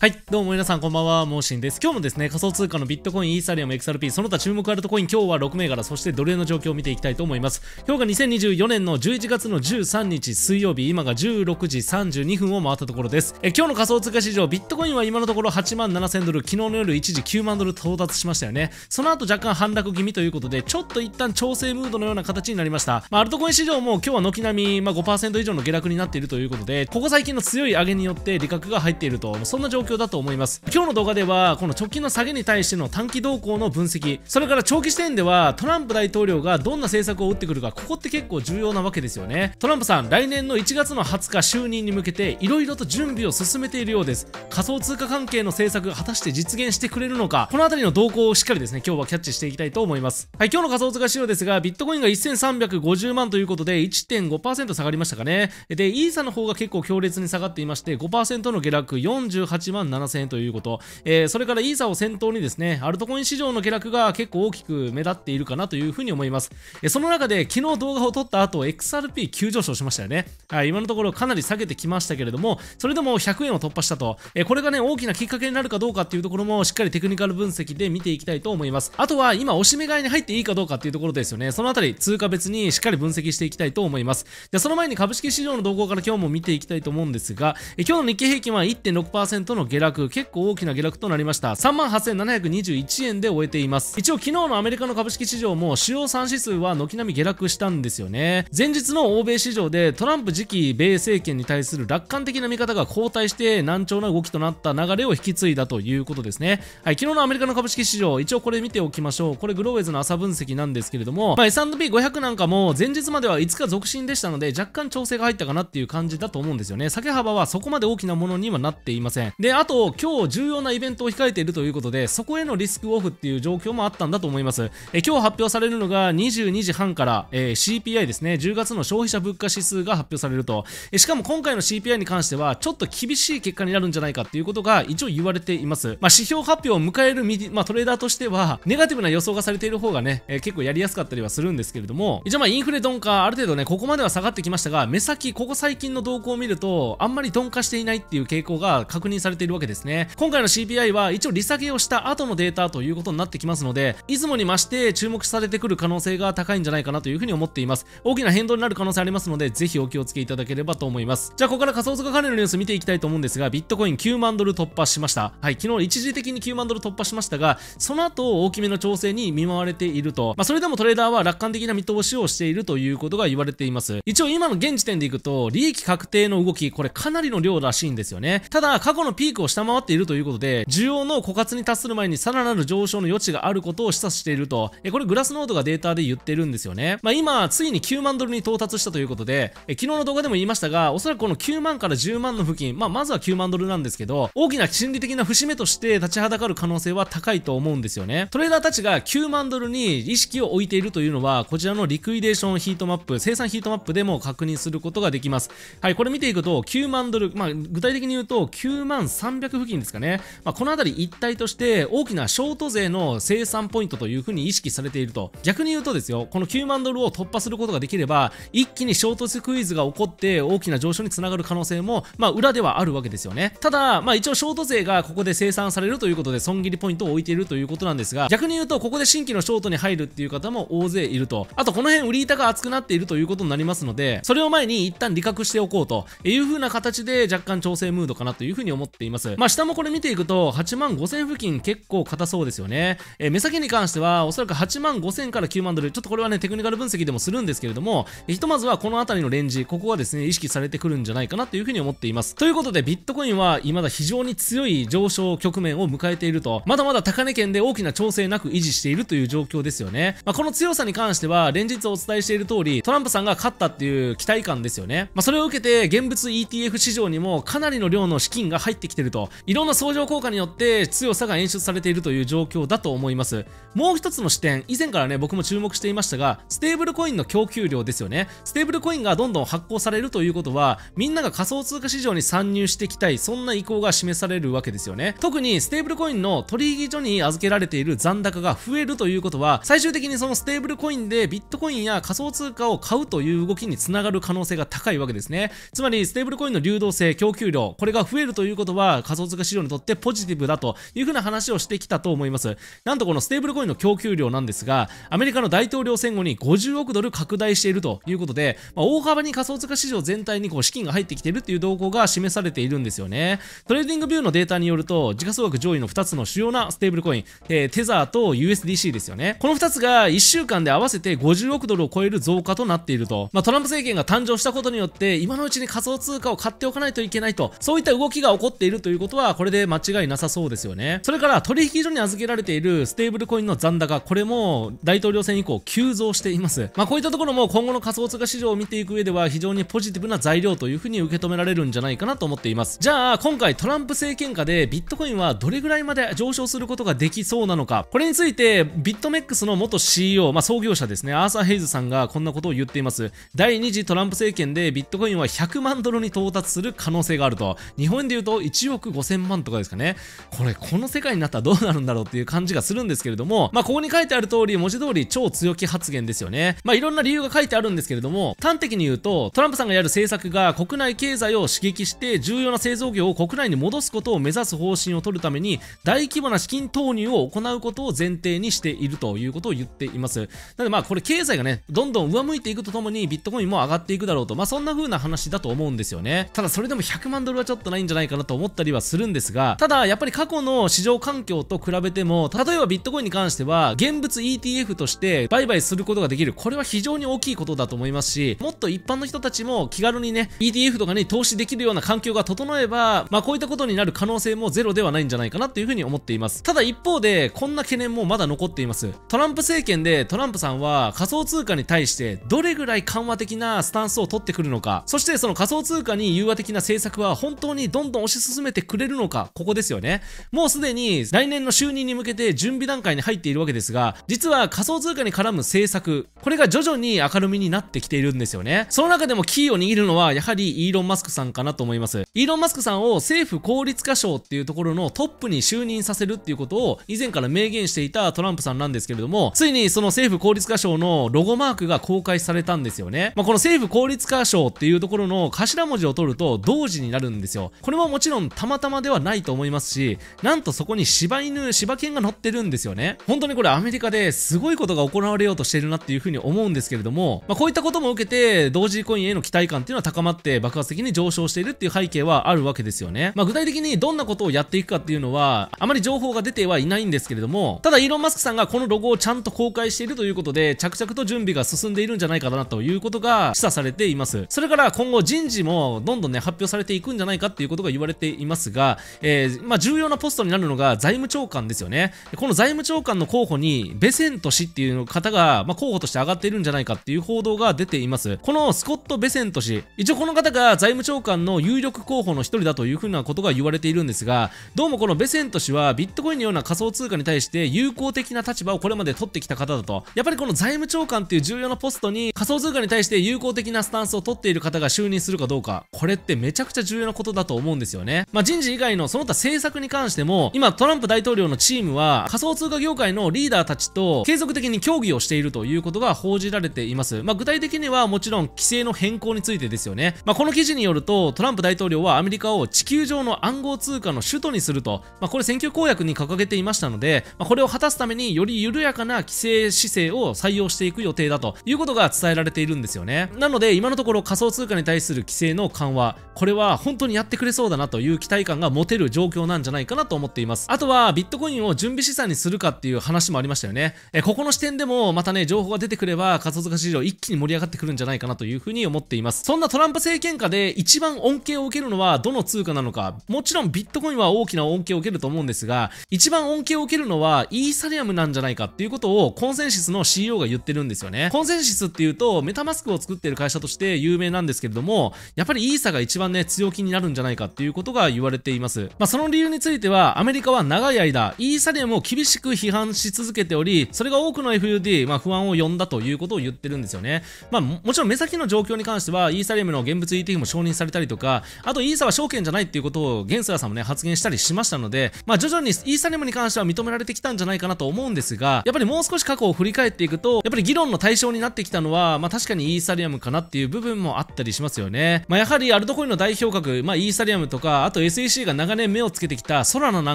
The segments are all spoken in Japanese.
はい、どうも皆さんこんばんは、モーシンです。今日もですね、仮想通貨のビットコイン、イーサリアム、XRP、その他注目アルトコイン、今日は6銘柄、そして奴隷の状況を見ていきたいと思います。今日が2024年の11月の13日水曜日、今が16時32分を回ったところです。え今日の仮想通貨市場、ビットコインは今のところ8万7000ドル、昨日の夜一時9万ドル到達しましたよね。その後若干反落気味ということで、ちょっと一旦調整ムードのような形になりました。まあ、アルトコイン市場も今日は軒並み、まあ、5%以上の下落になっているということで、ここ最近の強い上げによって利確が入っていると、そんな状況況だと思います今日の動画ではこの直近の下げに対しての短期動向の分析それから長期視点ではトランプ大統領がどんな政策を打ってくるかここって結構重要なわけですよねトランプさん来年の1月の20日就任に向けていろいろと準備を進めているようです仮想通貨関係の政策果たして実現してくれるのかこの辺りの動向をしっかりですね今日はキャッチしていきたいと思いますはい今日の仮想通貨市場ですがビットコインが1350万ということで1.5%下がりましたかねでイーサの方が結構強烈に下がっていまして5%の下落48万万7000円ということ、えー、それからイーサを先頭にですね、アルトコイン市場の下落が結構大きく目立っているかなというふうに思います。えその中で昨日動画を撮った後、XRP 急上昇しましたよね。はい、今のところかなり下げてきましたけれども、それでも100円を突破したと、えこれがね、大きなきっかけになるかどうかっていうところもしっかりテクニカル分析で見ていきたいと思います。あとは今、おしめ買いに入っていいかどうかっていうところですよね。そのあたり、通貨別にしっかり分析していきたいと思います。で、その前に株式市場の動向から今日も見ていきたいと思うんですが、え今日の日経平均は1.6%の下落、結構大きな下落となりました。38,721円で終えています。一応昨日のアメリカの株式市場も主要3指数は軒並み下落したんですよね。前日の欧米市場でトランプ次期米政権に対する楽観的な見方が後退して難聴な動きとなった流れを引き継いだということですね。はい、昨日のアメリカの株式市場、一応これ見ておきましょう。これグローウェイズの朝分析なんですけれども、まあ、S&P500 なんかも前日までは5日続伸でしたので若干調整が入ったかなっていう感じだと思うんですよね。下げ幅はそこまで大きなものにはなっていません。で、あと、今日重要なイベントを控えているということで、そこへのリスクオフっていう状況もあったんだと思います。え今日発表されるのが22時半から、え CPI ですね、10月の消費者物価指数が発表されると。えしかも今回の CPI に関しては、ちょっと厳しい結果になるんじゃないかっていうことが一応言われています。まあ、指標発表を迎えるミディ、まあ、トレーダーとしては、ネガティブな予想がされている方がね、え結構やりやすかったりはするんですけれども、一応まあインフレ鈍化、ある程度ね、ここまでは下がってきましたが、目先、ここ最近の動向を見ると、あんまり鈍化していないっていう傾向が確認されているるわけですね。今回の CPI は一応利下げをした後のデータということになってきますので、いつもに増して注目されてくる可能性が高いんじゃないかなというふうに思っています。大きな変動になる可能性ありますので、ぜひお気をつけいただければと思います。じゃあ、ここから仮想通貨関連のニュース見ていきたいと思うんですが、ビットコイン9万ドル突破しました。はい、昨日一時的に9万ドル突破しましたが、その後大きめの調整に見舞われていると。まあ、それでもトレーダーは楽観的な見通しをしているということが言われています。一応今の現時点でいくと、利益確定の動き、これかなりの量らしいんですよね。ただ、過去のピークを下回っているということで、需要の枯渇に達する前にさらなる上昇の余地があることを示唆していると、えこれグラスノードがデータで言ってるんですよね。まあ、今、ついに9万ドルに到達したということで、え昨日の動画でも言いましたが、おそらくこの9万から10万の付近、まあ、まずは9万ドルなんですけど、大きな心理的な節目として立ちはだかる可能性は高いと思うんですよね。トレーダーたちが9万ドルに意識を置いているというのは、こちらのリクイデーションヒートマップ、生産ヒートマップでも確認することができます。はい、これ見ていくと、9万ドル、まあ、具体的に言うと、9万3 300付近ですかね、まあ、この辺り一体として大きなショート税の生産ポイントというふうに意識されていると逆に言うとですよこの9万ドルを突破することができれば一気にショートスクイズが起こって大きな上昇につながる可能性も、まあ、裏ではあるわけですよねただ、まあ、一応ショート税がここで生産されるということで損切りポイントを置いているということなんですが逆に言うとここで新規のショートに入るっていう方も大勢いるとあとこの辺売り板が厚くなっているということになりますのでそれを前に一旦利確しておこうというふうな形で若干調整ムードかなというふうに思っていますいます。まあ、下もこれ見ていくと、8万5000付近結構硬そうですよね。えー、目先に関しては、おそらく8万5000から9万ドル。ちょっとこれはね、テクニカル分析でもするんですけれども、ひとまずはこの辺りのレンジ、ここはですね、意識されてくるんじゃないかなというふうに思っています。ということで、ビットコインは未だ非常に強い上昇局面を迎えていると、まだまだ高値圏で大きな調整なく維持しているという状況ですよね。まあ、この強さに関しては、連日お伝えしている通り、トランプさんが勝ったっていう期待感ですよね。まあ、それを受けて、現物 ETF 市場にもかなりの量の資金が入ってきててると、いろんな相乗効果によって強さが演出されているという状況だと思います。もう一つの視点、以前からね、僕も注目していましたが、ステーブルコインの供給量ですよね。ステーブルコインがどんどん発行されるということは、みんなが仮想通貨市場に参入していきたい、そんな意向が示されるわけですよね。特に、ステーブルコインの取引所に預けられている残高が増えるということは、最終的にそのステーブルコインでビットコインや仮想通貨を買うという動きにつながる可能性が高いわけですね。つまり、ステーブルコインの流動性、供給量、これが増えるということは、仮想通貨市場にとってポジティブだというふうな話をしてきたと思います。なんとこのステーブルコインの供給量なんですが、アメリカの大統領選後に50億ドル拡大しているということで、まあ、大幅に仮想通貨市場全体にこう資金が入ってきているという動向が示されているんですよね。トレーディングビューのデータによると、時価総額上位の2つの主要なステーブルコイン、えー、テザーと USDC ですよね。この2つが1週間で合わせて50億ドルを超える増加となっていると。まあ、トランプ政権が誕生したことによって、今のうちに仮想通貨を買っておかないといけないと、そういった動きが起こっているるということは、これで間違いなさそうですよね。それから、取引所に預けられているステーブルコインの残高、これも大統領選以降急増しています。まあ、こういったところも今後の仮想通貨市場を見ていく上では、非常にポジティブな材料というふうに受け止められるんじゃないかなと思っています。じゃあ、今回トランプ政権下でビットコインはどれぐらいまで上昇することができそうなのか、これについて、ビットメックスの元 CEO、まあ、創業者ですね、アーサー・ヘイズさんがこんなことを言っています。第2次トランプ政権でビットコインは100万ドルに到達する可能性があると。日本で言うと1 1億5000万とかですかね。これ、この世界になったらどうなるんだろうっていう感じがするんですけれども、まあ、ここに書いてある通り、文字通り超強気発言ですよね。まあ、いろんな理由が書いてあるんですけれども、端的に言うと、トランプさんがやる政策が国内経済を刺激して重要な製造業を国内に戻すことを目指す方針を取るために、大規模な資金投入を行うことを前提にしているということを言っています。なのでまあこれ経済がね、どんどん上向いていくとともにビットコインも上がっていくだろうと、まあそんな風な話だと思うんですよね。ただそれでも100万ドルはちょっとないんじゃないかなと思ってったりはするんですが、ただやっぱり過去の市場環境と比べても、例えばビットコインに関しては、現物 ETF として売買することができる。これは非常に大きいことだと思いますし、もっと一般の人たちも気軽にね、ETF とかに投資できるような環境が整えば、まあこういったことになる可能性もゼロではないんじゃないかなっていうふうに思っています。ただ一方で、こんな懸念もまだ残っています。トランプ政権でトランプさんは仮想通貨に対してどれぐらい緩和的なスタンスを取ってくるのか、そしてその仮想通貨に融和的な政策は本当にどんどん推し進めめてくれるのか、ここですよね。もうすでに来年の就任に向けて準備段階に入っているわけですが、実は仮想通貨に絡む政策、これが徐々に明るみになってきているんですよね。その中でもキーを握るのは、やはりイーロン・マスクさんかなと思います。イーロン・マスクさんを政府効率化省っていうところのトップに就任させるっていうことを以前から明言していたトランプさんなんですけれども、ついにその政府効率化省のロゴマークが公開されたんですよね。まあ、この政府効率化省っていうところの頭文字を取ると同時になるんですよ。これももちろんたまたまではないと思いますし、なんとそこに柴犬、柴犬が乗ってるんですよね。本当にこれアメリカですごいことが行われようとしてるなっていうふうに思うんですけれども、まあ、こういったことも受けて、同時コインへの期待感っていうのは高まって爆発的に上昇しているっていう背景はあるわけですよね。まあ、具体的にどんなことをやっていくかっていうのは、あまり情報が出てはいないんですけれども、ただイーロン・マスクさんがこのロゴをちゃんと公開しているということで、着々と準備が進んでいるんじゃないかなということが示唆されています。それから今後人事もどんどんね、発表されていくんじゃないかっていうことが言われていますが、えー、まあ、重要なポストになるのが財務長官ですよね。この財務長官の候補に、ベセント氏っていう方が、まあ、候補として上がっているんじゃないかっていう報道が出ています。このスコット・ベセント氏、一応この方が財務長官の有力候補の一人だというふうなことが言われているんですが、どうもこのベセント氏はビットコインのような仮想通貨に対して友好的な立場をこれまで取ってきた方だと。やっぱりこの財務長官っていう重要なポストに仮想通貨に対して友好的なスタンスを取っている方が就任するかどうか、これってめちゃくちゃ重要なことだと思うんですよね。まあ、人事以外のその他政策に関しても、今トランプ大統領のチームは仮想通貨業界のリーダーたちと継続的に協議をしているということが報じられています。まあ、具体的にはもちろん規制の変更についてですよね。まあ、この記事によると、トランプ大統領はアメリカを地球上の暗号通貨の首都にすると、まあ、これ選挙公約に掲げていましたので、まあ、これを果たすためにより緩やかな規制姿勢を採用していく予定だということが伝えられているんですよね。なので、今のところ仮想通貨に対する規制の緩和、これは本当にやってくれそうだなという期待感が持てる状況なんじゃないかなと思っています。あとは、ビットコインを準備資産にするかっていう話もありましたよね。えここの視点でも、またね、情報が出てくれば、仮想通貨市場一気に盛り上がってくるんじゃないかなというふうに思っています。そんなトランプ政権下で一番恩恵を受けるのはどの通貨なのか。もちろんビットコインは大きな恩恵を受けると思うんですが、一番恩恵を受けるのはイーサリアムなんじゃないかっていうことをコンセンシスの CEO が言ってるんですよね。コンセンシスっていうと、メタマスクを作っている会社として有名なんですけれども、やっぱりイーサが一番ね、強気になるんじゃないかっていうことがが言われています。まあ、その理由については、アメリカは長い間、イーサリアムを厳しく批判し続けており、それが多くの FUD、まあ、不安を呼んだということを言ってるんですよね。まあ、もちろん目先の状況に関しては、イーサリアムの現物 ETF も承認されたりとか、あとイーサは証券じゃないっていうことを、ゲンスラさんもね、発言したりしましたので、まあ、徐々にイーサリアムに関しては認められてきたんじゃないかなと思うんですが、やっぱりもう少し過去を振り返っていくと、やっぱり議論の対象になってきたのは、まあ、確かにイーサリアムかなっていう部分もあったりしますよね。まあ、やはりアルトコインの代表格、まあ、イーサリアムとか、あとと SEC が長年目をつけてきたソラナな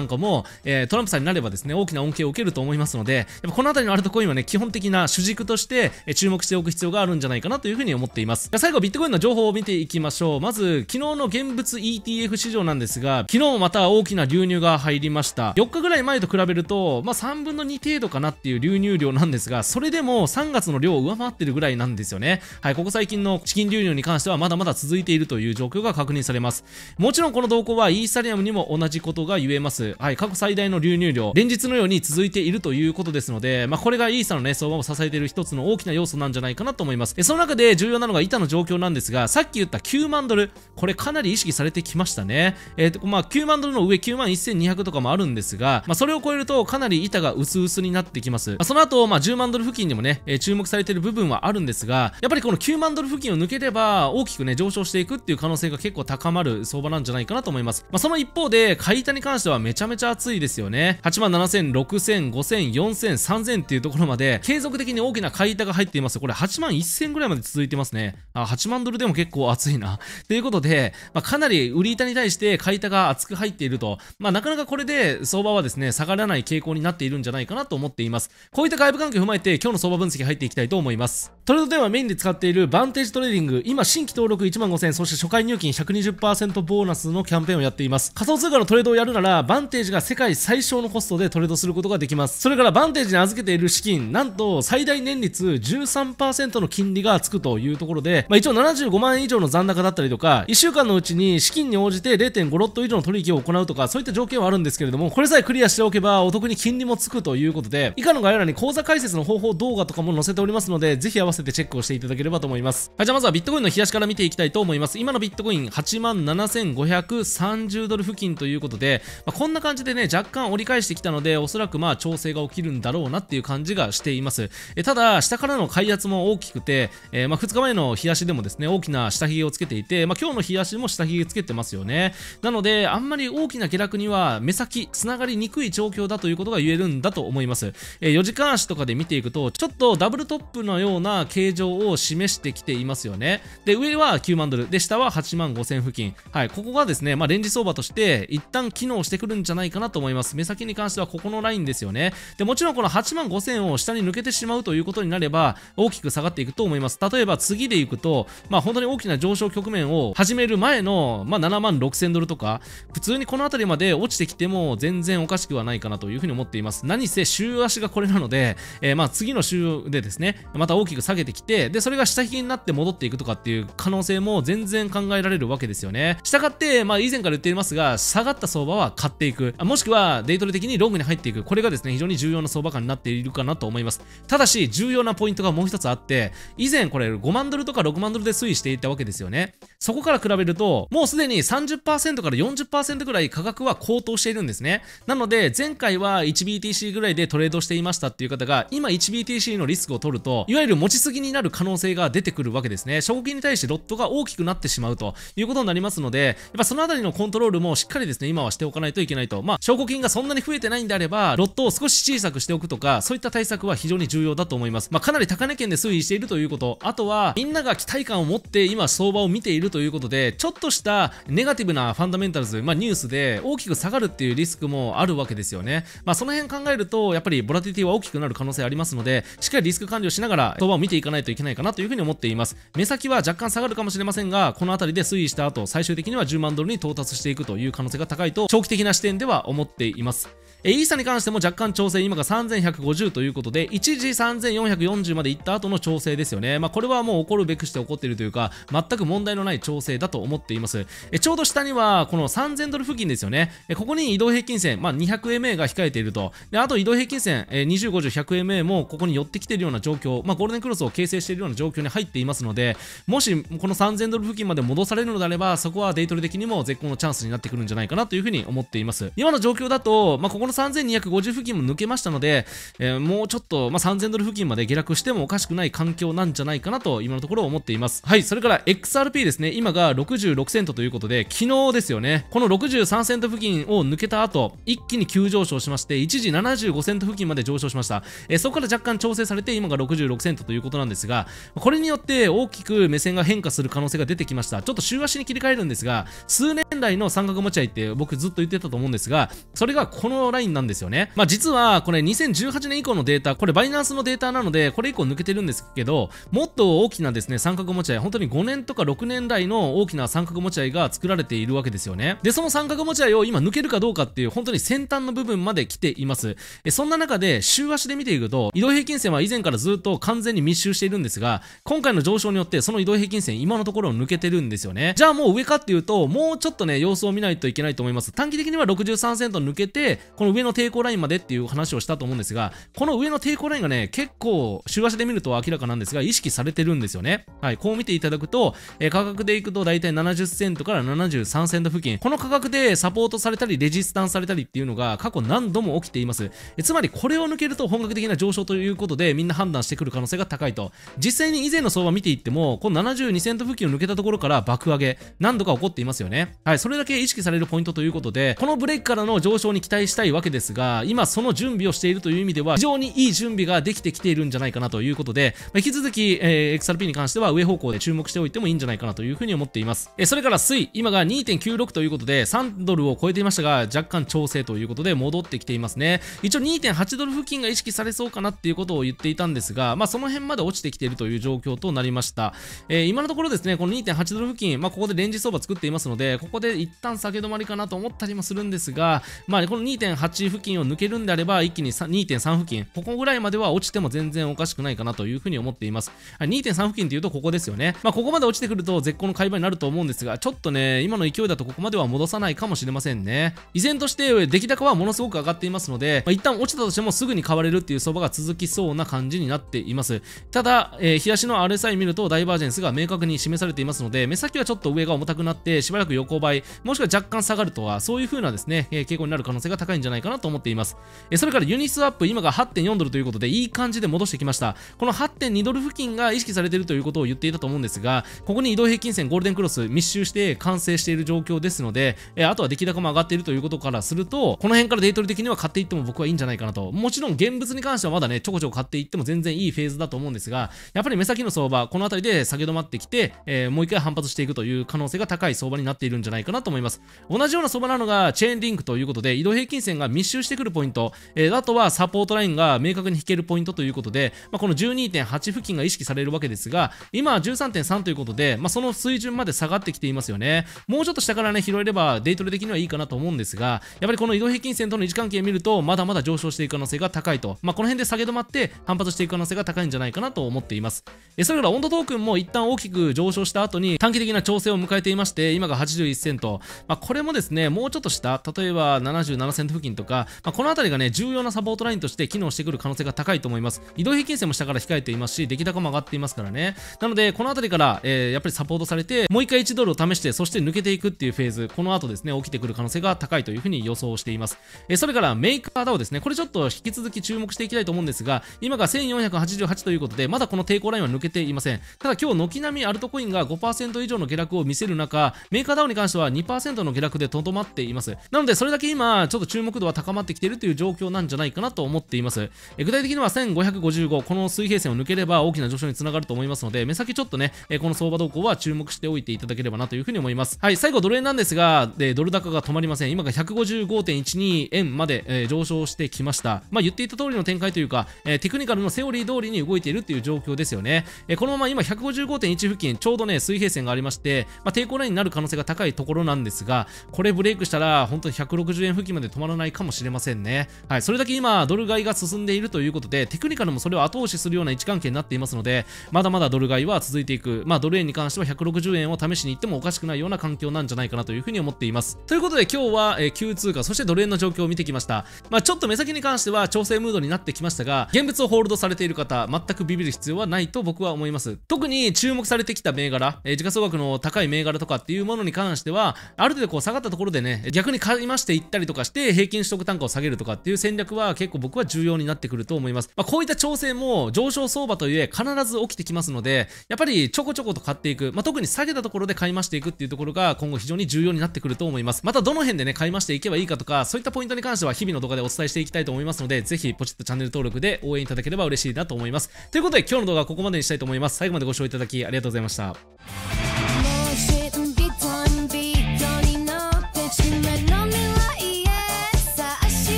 んかも、えー、トランプさんになればですね、大きな恩恵を受けると思いますので、やっぱこの辺りのアルトコインはね、基本的な主軸として、え注目しておく必要があるんじゃないかなというふうに思っています。じゃ最後、ビットコインの情報を見ていきましょう。まず、昨日の現物 ETF 市場なんですが、昨日もまた大きな流入が入りました。4日ぐらい前と比べると、まあ、3分の2程度かなっていう流入量なんですが、それでも3月の量を上回ってるぐらいなんですよね。はい、ここ最近の資金流入に関してはまだまだ続いているという状況が確認されます。もちろんこの動向はイーサリアムにも同じことが言えます。はい、過去最大の流入量、連日のように続いているということですので、まあ、これがイーサのね、相場を支えている一つの大きな要素なんじゃないかなと思います。で、その中で重要なのが板の状況なんですが、さっき言った9万ドル、これかなり意識されてきましたね。えっ、ー、と、まあ、9万ドルの上9万1200とかもあるんですが、まあ、それを超えるとかなり板が薄々になってきます。まあ、その後、まあ、10万ドル付近にもね、えー、注目されている部分はあるんですが、やっぱりこの9万ドル付近を抜ければ、大きくね、上昇していくっていう可能性が結構高まる相場なんじゃないかなと思います。います。まあ、その一方で、買い板に関してはめちゃめちゃ熱いですよね。8万7千、6千、5千、4千、3千っていうところまで、継続的に大きな買い板が入っています。これ8万1千ぐらいまで続いてますね。あ、8万ドルでも結構熱いな。ということで、まあ、かなり売り板に対して買い板が熱く入っていると、まあ、なかなかこれで相場はですね、下がらない傾向になっているんじゃないかなと思っています。こういった外部環境を踏まえて、今日の相場分析入っていきたいと思います。トレードではメインで使っているバンテージトレーディング、今新規登録1万5千、そして初回入金120%ボーナスのキャンペーンをやっています仮想通貨のトレードをやるならバンテージが世界最小のコストでトレードすることができますそれからバンテージに預けている資金なんと最大年率13%の金利がつくというところで、まあ、一応75万円以上の残高だったりとか1週間のうちに資金に応じて0.5ロット以上の取引を行うとかそういった条件はあるんですけれどもこれさえクリアしておけばお得に金利もつくということで以下の概要欄に口座解説の方法動画とかも載せておりますのでぜひ合わせてチェックをしていただければと思いますはいじゃあまずはビットコインの冷やしから見ていきたいと思います今のビットコイン8万7 5 3 30ドル付近ということで、まあ、こんな感じでね、若干折り返してきたので、おそらくまあ調整が起きるんだろうなっていう感じがしています。えただ、下からの買い圧も大きくて、えー、まあ2日前の日足でもですね、大きな下髭をつけていて、まあ今日の日足も下髭つけてますよね。なので、あんまり大きな下落には目先、つながりにくい状況だということが言えるんだと思います。えー、4時間足とかで見ていくと、ちょっとダブルトップのような形状を示してきていますよね。で、上は9万ドル、で、下は8万5 0付近。はい、ここがですね、まあまあ、ンジ相場として一旦機能してくるんじゃないかなと思います。目先に関してはここのラインですよね。で、もちろんこの8万5000を下に抜けてしまうということになれば大きく下がっていくと思います。例えば次で行くと、まあ、本当に大きな上昇局面を始める前の、まあ、7万6000ドルとか、普通にこの辺りまで落ちてきても全然おかしくはないかなというふうに思っています。何せ週足がこれなので、えー、まあ次の週でですね、また大きく下げてきて、で、それが下引きになって戻っていくとかっていう可能性も全然考えられるわけですよね。したがって、まあ以前から言っていますが、下がった相場は買っていく。もしくは、デイトレ的にロングに入っていく。これがですね、非常に重要な相場感になっているかなと思います。ただし、重要なポイントがもう一つあって、以前これ5万ドルとか6万ドルで推移していたわけですよね。そこから比べると、もうすでに30%から40%ぐらい価格は高騰しているんですね。なので、前回は 1BTC ぐらいでトレードしていましたっていう方が、今 1BTC のリスクを取ると、いわゆる持ちすぎになる可能性が出てくるわけですね。証拠金に対してロットが大きくなってしまうということになりますので、やっぱそのあたりのコントロールもしっかりですね、今はしておかないといけないと。まあ、証拠金がそんなに増えてないんであれば、ロットを少し小さくしておくとか、そういった対策は非常に重要だと思います。まあ、かなり高値圏で推移しているということ、あとは、みんなが期待感を持って今相場を見ているということで、ちょっとしたネガティブなファンダメンタルズ、まあ、ニュースで大きく下がるっていうリスクもあるわけですよね。まあ、その辺考えると、やっぱりボラティティは大きくなる可能性ありますので、しっかりリスク管理をしながら相場を見ていかないといけないかなというふうに思っています。目先は若干下がるかもしれませんが、この辺りで推移した後、最終的には10万ドルに到到達していくという可能性が高いと長期的な視点では思っていますえイーサに関しても若干調整、今が3150ということで、一時3440まで行った後の調整ですよね。まあ、これはもう起こるべくして起こっているというか、全く問題のない調整だと思っています。えちょうど下には、この3000ドル付近ですよね。えここに移動平均線、まあ、200MA が控えていると。で、あと移動平均線、え20、50、100MA もここに寄ってきているような状況、まあ、ゴールデンクロスを形成しているような状況に入っていますので、もしこの3000ドル付近まで戻されるのであれば、そこはデイトレ的にも絶好のチャンスになってくるんじゃないかなというふうに思っています。今の状況だと、まあ、ここの3250付近も抜けましたので、えー、もうちょっと、まあ、3000ドル付近まで下落してもおかしくない環境なんじゃないかなと今のところ思っていますはいそれから XRP ですね今が66セントということで昨日ですよねこの63セント付近を抜けた後一気に急上昇しまして一時75セント付近まで上昇しました、えー、そこから若干調整されて今が66セントということなんですがこれによって大きく目線が変化する可能性が出てきましたちょっと週足に切り替えるんですが数年来の三角持ち合いって僕ずっと言ってたと思うんですがそれがこのラインインなんですよね。まあ実はこれ2018年以降のデータ、これバイナンスのデータなので、これ以降抜けてるんですけど、もっと大きなですね、三角持ち合い、本当に5年とか6年来の大きな三角持ち合いが作られているわけですよね。で、その三角持ち合いを今抜けるかどうかっていう、本当に先端の部分まで来ています。えそんな中で、週足で見ていくと、移動平均線は以前からずっと完全に密集しているんですが、今回の上昇によって、その移動平均線、今のところ抜けてるんですよね。じゃあもう上かっていうと、もうちょっとね、様子を見ないといけないと思います。短期的には63セント抜けて、この上の抵抗ラインまでっていう話をしたと思うんですが、この上の抵抗ラインがね、結構、週足で見ると明らかなんですが、意識されてるんですよね。はい、こう見ていただくと、えー、価格でいくと大体70セントから73セント付近、この価格でサポートされたり、レジスタンされたりっていうのが過去何度も起きています。えつまり、これを抜けると本格的な上昇ということで、みんな判断してくる可能性が高いと。実際に以前の相場見ていっても、この72セント付近を抜けたところから爆上げ、何度か起こっていますよね。はい、それだけ意識されるポイントということで、このブレークからの上昇に期待したいわけですが、今その準備をしているという意味では、非常にいい準備ができてきているんじゃないかなということで、まあ、引き続き、えー、XRP に関しては上方向で注目しておいてもいいんじゃないかなというふうに思っています。えー、それから水、今が2.96ということで、3ドルを超えていましたが、若干調整ということで戻ってきていますね。一応2.8ドル付近が意識されそうかなっていうことを言っていたんですが、まあその辺まで落ちてきているという状況となりました。えー、今のところですね、この2.8ドル付近、まあここでレンジ相場作っていますので、ここで一旦下げ止まりかなと思ったりもするんですが、まあこの2.8 8付近を抜けるんであれば、一気に2.3付近、ここぐらいまでは落ちても全然おかしくないかなというふうに思っています。2.3付近っいうとここですよね。まあ、ここまで落ちてくると絶好の買い場になると思うんですが、ちょっとね、今の勢いだとここまでは戻さないかもしれませんね。依然として、出来高はものすごく上がっていますので、まあ、一旦落ちたとしてもすぐに買われるっていう相場が続きそうな感じになっています。ただ、えー、日足の RSI 見るとダイバージェンスが明確に示されていますので、目先はちょっと上が重たくなって、しばらく横ばい、もしくは若干下がるとは、そういう風なですね、えー、傾向になる可能性が高いんじゃないないかなと思っています。えそれからユニスワップ、今が8.4ドルということで、いい感じで戻してきました。この8.2ドル付近が意識されているということを言っていたと思うんですが、ここに移動平均線、ゴールデンクロス密集して完成している状況ですので、えあとは出来高も上がっているということからすると、この辺からデイトリ的には買っていっても僕はいいんじゃないかなと。もちろん現物に関してはまだね、ちょこちょこ買っていっても全然いいフェーズだと思うんですが、やっぱり目先の相場、この辺りで下げ止まってきて、えー、もう一回反発していくという可能性が高い相場になっているんじゃないかなと思います。同じような相場なのが、チェーンリンクということで、移動平均線がが密集してくるポイント、えー、あとはサポートラインが明確に引けるポイントということで、まあ、この12.8付近が意識されるわけですが、今は13.3ということで、まあ、その水準まで下がってきていますよね。もうちょっと下からね、拾えればデイトレ的にはいいかなと思うんですが、やっぱりこの移動平均線との位置関係を見ると、まだまだ上昇していく可能性が高いと、まあ、この辺で下げ止まって反発していく可能性が高いんじゃないかなと思っています。えそれから温度トークンも一旦大きく上昇した後に短期的な調整を迎えていまして、今が81セント。まあ、これもですね、もうちょっと下、例えば77セント付近ンとか、まあ、この辺りがね、重要なサポートラインとして機能してくる可能性が高いと思います。移動平均線も下から控えていますし、出来高も上がっていますからね。なので、この辺りから、えー、やっぱりサポートされて、もう1回1ドルを試して、そして抜けていくっていうフェーズ、この後ですね、起きてくる可能性が高いというふうに予想しています。えー、それから、メイクアーダをですね、これちょっと引き続き注目していきたいと思うんですが、今が1488ということで、まだこの抵抗ラインは抜けていません。ただ今日、軒並みアルトコインが5%以上の下落を見せる中、メーカーダウに関しては2%の下落でとどまっています。なので、それだけ今、ちょっと注目度度は高まってきているという状況なんじゃないかなと思っています。え具体的には1555、この水平線を抜ければ大きな上昇につながると思いますので、目先ちょっとね、えこの相場動向は注目しておいていただければなというふうに思います。はい、最後ドル円なんですが、ドル高が止まりません。今が155.12円まで、え上昇してきました。まあ、言っていた通りの展開というか、えテクニカルのセオリー通りに動いているという状況ですよね。えこのまま今155.1付近、ちょうどね、水平線がありまして、まあ、抵抗ラインになる可能性が高いところなんですが、これブレイクしたら、本当に160円付近まで止まらないかもしれませんね。はい、それだけ今、ドル買いが進んでいるということで、テクニカルもそれを後押しするような位置関係になっていますので、まだまだドル買いは続いていく。まあ、ドル円に関しては160円を試しに行ってもおかしくないような環境なんじゃないかなというふうに思っています。ということで、今日は、えー、急通貨、そしてドル円の状況を見てきました。まあ、ちょっと目先に関しては調整ムードになってきましたが、現物をホールドされている方、全くビビる必要はないと僕は思います。特に注目されてきた銘柄、えー、時価総額の高い銘柄とかっていうものに関しては、ある程度こう下がったところでね、逆に買いましていったりとかして、平均取得単価を下げるとかっていう戦略は結構僕は重要になってくると思います。まあ、こういった調整も上昇相場といえ必ず起きてきますので、やっぱりちょこちょこと買っていく、まあ、特に下げたところで買い増していくっていうところが今後非常に重要になってくると思います。またどの辺でね、買い増していけばいいかとか、そういったポイントに関しては日々の動画でお伝えしていきたいと思いますので、ぜひポチッとチャンネル登録で応援いただければ嬉しいなと思います。ということで今日の動画はここまでにしたいと思います。最後までご視聴いただきありがとうございました。